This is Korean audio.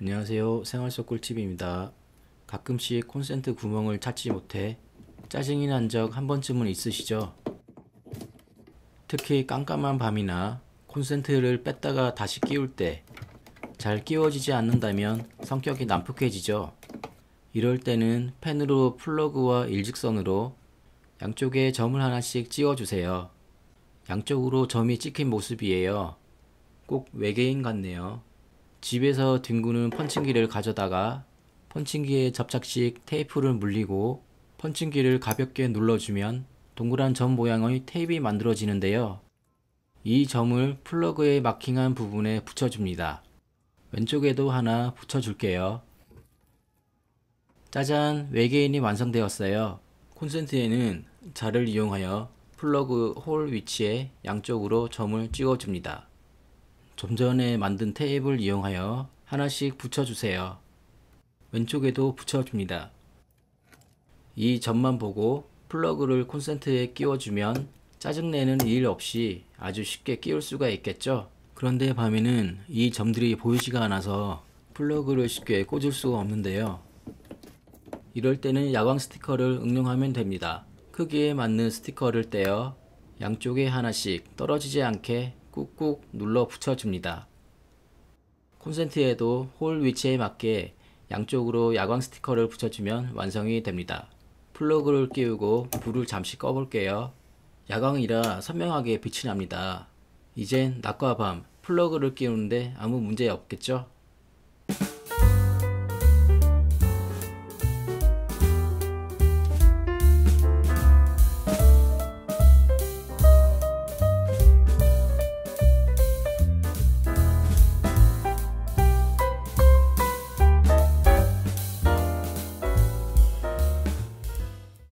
안녕하세요. 생활 속 꿀팁입니다. 가끔씩 콘센트 구멍을 찾지 못해 짜증이 난 적 한 번쯤은 있으시죠? 특히 깜깜한 밤이나 콘센트를 뺐다가 다시 끼울 때 잘 끼워지지 않는다면 성격이 난폭해지죠. 이럴 때는 펜으로 플러그와 일직선으로 양쪽에 점을 하나씩 찍어주세요. 양쪽으로 점이 찍힌 모습이에요. 꼭 외계인 같네요. 집에서 뒹구는 펀칭기를 가져다가 펀칭기에 접착식 테이프를 물리고 펀칭기를 가볍게 눌러주면 동그란 점 모양의 테이프가 만들어지는데요. 이 점을 플러그에 마킹한 부분에 붙여줍니다. 왼쪽에도 하나 붙여줄게요. 짜잔 외계인이 완성되었어요. 콘센트에는 자를 이용하여 플러그 홀 위치에 양쪽으로 점을 찍어줍니다. 좀 전에 만든 테이블 이용하여 하나씩 붙여주세요. 왼쪽에도 붙여줍니다. 이 점만 보고 플러그를 콘센트에 끼워주면 짜증내는 일 없이 아주 쉽게 끼울 수가 있겠죠? 그런데 밤에는 이 점들이 보이지가 않아서 플러그를 쉽게 꽂을 수가 없는데요. 이럴 때는 야광 스티커를 응용하면 됩니다. 크기에 맞는 스티커를 떼어 양쪽에 하나씩 떨어지지 않게 꾹꾹 눌러 붙여줍니다. 콘센트에도 홀 위치에 맞게 양쪽으로 야광 스티커를 붙여주면 완성이 됩니다. 플러그를 끼우고 불을 잠시 꺼볼게요. 야광이라 선명하게 빛이 납니다. 이젠 낮과 밤 플러그를 끼우는데 아무 문제 없겠죠?